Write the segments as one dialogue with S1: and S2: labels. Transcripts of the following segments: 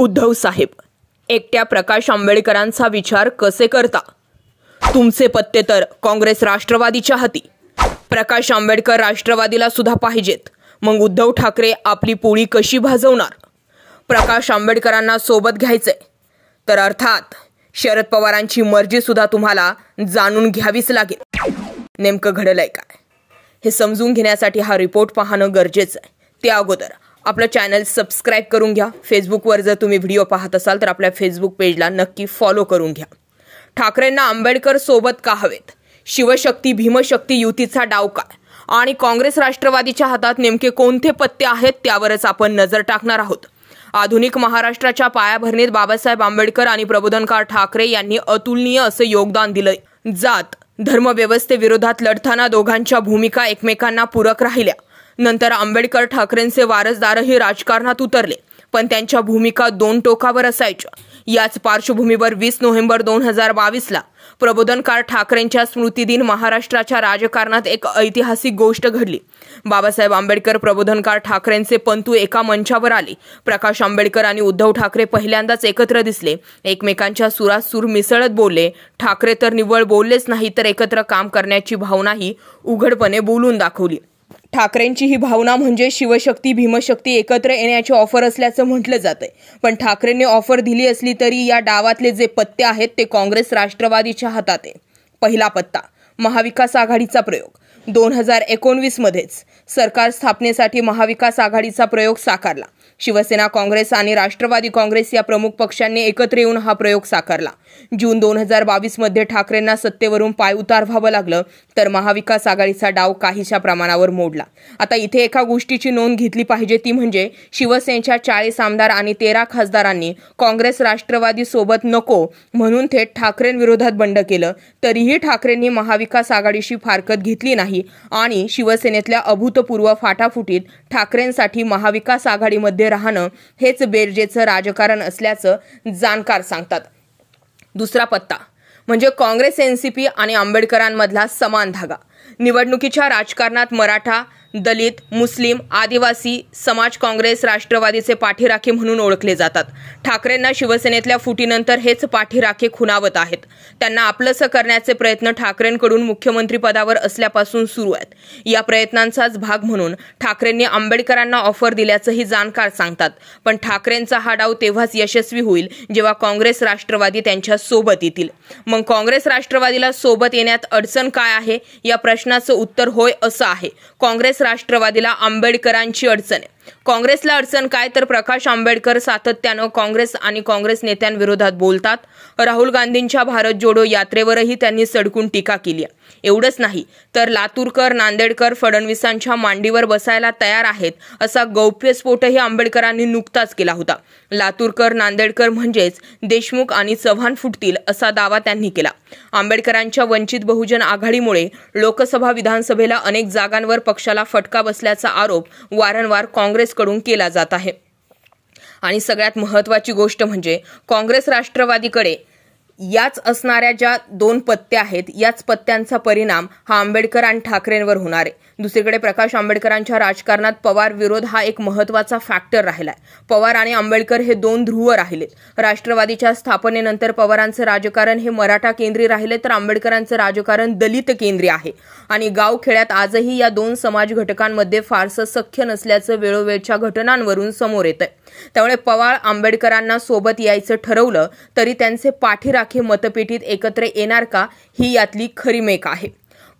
S1: उद्धव साहेब एकट्या प्रकाश आंबेडकरांचा विचार कसे करता तुमचे पत्ते तर काँग्रेस राष्ट्रवादीच्या हाती प्रकाश आंबेडकर राष्ट्रवादीला सुद्धा पाहिजेत मग उद्धव ठाकरे आपली पोळी कशी भाजवणार प्रकाश आंबेडकरांना सोबत घ्यायचंय तर अर्थात शरद पवारांची मर्जीसुद्धा तुम्हाला जाणून घ्यावीच लागेल नेमकं घडलंय काय हे समजून घेण्यासाठी हा रिपोर्ट पाहणं गरजेचं आहे त्या अगोदर आपलं चॅनल सबस्क्राईब करून घ्या फेसबुकवर जर तुम्ही व्हिडिओ पाहत असाल तर आपल्या फेसबुक पेजला नक्की फॉलो करून घ्या ठाकरेंना आंबेडकर सोबत का हवेत शिवशक्ती भीमशक्ती युतीचा डाव काय आणि काँग्रेस राष्ट्रवादीच्या हातात नेमके कोणते पत्ते आहेत त्यावरच आपण नजर टाकणार आहोत आधुनिक महाराष्ट्राच्या पायाभरणीत बाबासाहेब आंबेडकर आणि प्रबोधनकार ठाकरे यांनी अतुलनीय असं योगदान दिलं जात धर्मव्यवस्थेविरोधात लढताना दोघांच्या भूमिका एकमेकांना पूरक राहिल्या नंतर आंबेडकर ठाकरेंचे वारसदारही राजकारणात उतरले पण त्यांच्या भूमिका दोन टोकावर असायच्या याच पार्श्वभूमीवर वीस नोव्हेंबर दोन हजार बावीसला प्रबोधनकार ठाकरेंच्या स्मृतीदिन महाराष्ट्राच्या राजकारणात एक ऐतिहासिक गोष्ट घडली बाबासाहेब आंबेडकर प्रबोधनकार ठाकरेंचे पंतू एका मंचावर आले प्रकाश आंबेडकर आणि उद्धव ठाकरे पहिल्यांदाच एकत्र दिसले एकमेकांच्या सुरात सूर मिसळत बोलले ठाकरे तर निव्वळ बोललेच नाही तर एकत्र काम करण्याची भावनाही उघडपणे बोलून दाखवली ठाकरेंची ही भावना म्हणजे शिवशक्ती भीमशक्ती एकत्र येण्याची ऑफर असल्याचं म्हटलं आहे पण ठाकरेंनी ऑफर दिली असली तरी या डावातले जे पत्ते आहेत ते काँग्रेस राष्ट्रवादीच्या हातात आहे पहिला पत्ता महाविकास आघाडीचा प्रयोग दोन हजार एकोणवीसमध्येच सरकार स्थापनेसाठी महाविकास आघाडीचा प्रयोग साकारला शिवसेना काँग्रेस आणि राष्ट्रवादी काँग्रेस या प्रमुख पक्षांनी एकत्र येऊन हा प्रयोग साकारला जून दोन हजार मध्ये ठाकरेंना सत्तेवरून पाय उतार व्हावं लागलं तर महाविकास आघाडीचा डाव काहीशा प्रमाणावर मोडला आता इथे एका गोष्टीची नोंद घेतली पाहिजे ती म्हणजे शिवसेनेच्या चाळीस आमदार आणि तेरा खासदारांनी काँग्रेस राष्ट्रवादी सोबत नको म्हणून थेट ठाकरेंविरोधात बंड केलं तरीही ठाकरेंनी महाविकास आघाडीशी फारकत घेतली नाही आणि शिवसेनेतल्या अभूतपूर्व फाटाफुटीत ठाकरेंसाठी महाविकास आघाडीमध्ये राहणं हेच बेरजेचं राजकारण असल्याचं जाणकार सांगतात दुसरा पत्ता म्हणजे काँग्रेस एन सी पी आणि आंबेडकरांमधला समान धागा निवडणुकीच्या राजकारणात मराठा दलित मुस्लिम आदिवासी समाज काँग्रेस राष्ट्रवादीचे पाठीराखे म्हणून ओळखले जातात ठाकरेंना शिवसेनेतल्या फुटीनंतर हेच पाठीराखे खुणावत आहेत त्यांना आपलंसं करण्याचे प्रयत्न ठाकरेंकडून मुख्यमंत्रीपदावर असल्यापासून सुरू आहेत या प्रयत्नांचाच भाग म्हणून ठाकरेंनी आंबेडकरांना ऑफर दिल्याचंही जाणकार सांगतात पण ठाकरेंचा हा डाव तेव्हाच यशस्वी होईल जेव्हा काँग्रेस राष्ट्रवादी त्यांच्या सोबत येतील मग काँग्रेस राष्ट्रवादीला सोबत येण्यात अडचण काय आहे या प्रश्नाचं उत्तर होय असं आहे काँग्रेस राष्ट्रवादीला आंबेडकरांची अडचण काँग्रेसला अडचण काय तर प्रकाश आंबेडकर सातत्यानं काँग्रेस आणि काँग्रेस नेत्यांविरोधात बोलतात राहुल गांधींच्या भारत जोडो यात्रेवरही त्यांनी सडकून टीका केली एवढंच नाही तर लातूरकर नांदेडकर फडणवीसांच्या मांडीवर बसायला तयार आहेत असा गौप्यस्फोटही आंबेडकरांनी नुकताच केला होता लातूरकर नांदेडकर म्हणजेच देशमुख आणि चव्हाण फुटतील असा दावा त्यांनी केला आंबेडकरांच्या वंचित बहुजन आघाडीमुळे लोकसभा विधानसभेला अनेक जागांवर पक्षाला फटका बसल्याचा आरोप वारंवार काँग्रेस काँग्रेसकडून केला जात आहे आणि सगळ्यात महत्त्वाची गोष्ट म्हणजे काँग्रेस राष्ट्रवादीकडे याच असणाऱ्या ज्या दोन पत्त्या आहेत याच पत्त्यांचा परिणाम हा आंबेडकर आणि ठाकरेंवर होणार आहे दुसरीकडे प्रकाश आंबेडकरांच्या राजकारणात पवार विरोध हा एक महत्त्वाचा फॅक्टर राहिलाय पवार आणि आंबेडकर हे दोन ध्रुव राहिलेत राष्ट्रवादीच्या स्थापनेनंतर पवारांचं राजकारण हे मराठा केंद्रीय राहिले तर आंबेडकरांचं राजकारण दलित केंद्रीय आहे आणि गावखेड्यात आजही या दोन समाज घटकांमध्ये फारसं सख्य नसल्याचं वेळोवेळच्या घटनांवरून समोर येत आहे त्यामुळे पवार आंबेडकरांना सोबत यायचं ठरवलं तरी त्यांचे पाठीरा मतपेटीत एकत्र येणार का ही यातली खरी मेक आहे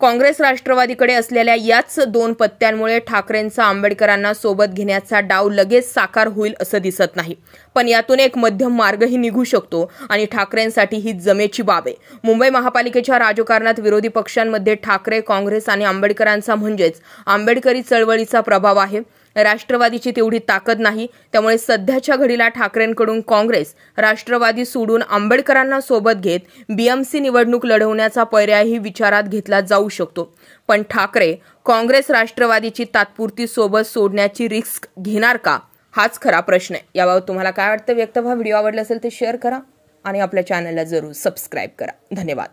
S1: काँग्रेस राष्ट्रवादीकडे असलेल्या याच दोन पत्त्यांमुळे ठाकरेंचा आंबेडकरांना सोबत घेण्याचा डाव लगेच साकार होईल असं दिसत नाही पण यातून एक मध्यम मार्गही निघू शकतो आणि ठाकरेंसाठी ही जमेची बाब आहे मुंबई महापालिकेच्या राजकारणात विरोधी पक्षांमध्ये ठाकरे काँग्रेस आणि आंबेडकरांचा म्हणजेच आंबेडकरी चळवळीचा प्रभाव आहे राष्ट्रवादीची तेवढी ताकद नाही त्यामुळे सध्याच्या घडीला ठाकरेंकडून काँग्रेस राष्ट्रवादी सोडून आंबेडकरांना सोबत घेत बीएमसी निवडणूक लढवण्याचा पर्यायही विचारात घेतला जाऊ शकतो पण ठाकरे काँग्रेस राष्ट्रवादीची तात्पुरती सोबत सोडण्याची रिस्क घेणार का हाच खरा प्रश्न आहे याबाबत तुम्हाला काय वाटतं व्यक्त व्हा व्हिडिओ आवडला असेल ते शेअर करा आणि आपल्या चॅनलला जरूर सबस्क्राईब करा धन्यवाद